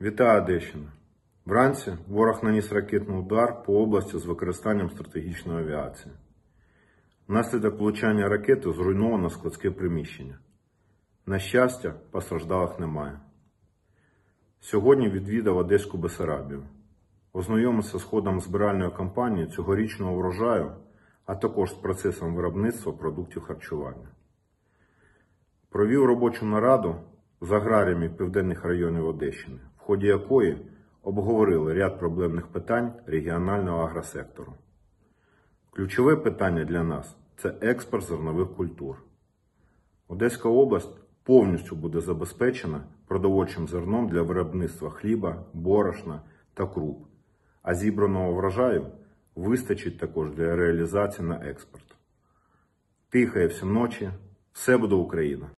Вітаю Одещина. Вранці ворог наніс ракетний удар по області з використанням стратегічної авіації. Внаслідок влучання ракети зруйновано складське приміщення. На щастя, постраждалих немає. Сьогодні відвідав Одеську Бесарабію. Ознайомився з ходом збиральної кампанії цьогорічного врожаю, а також з процесом виробництва продуктів харчування. Провів робочу нараду з аграріями південних районів Одещини ході якої обговорили ряд проблемних питань регіонального агросектору. Ключове питання для нас це експорт зернових культур. Одеська область повністю буде забезпечена продовольчим зерном для виробництва хліба, борошна та круп, а зібраного врожаю вистачить також для реалізації на експорт. Тихає всі ночі, все буде Україна!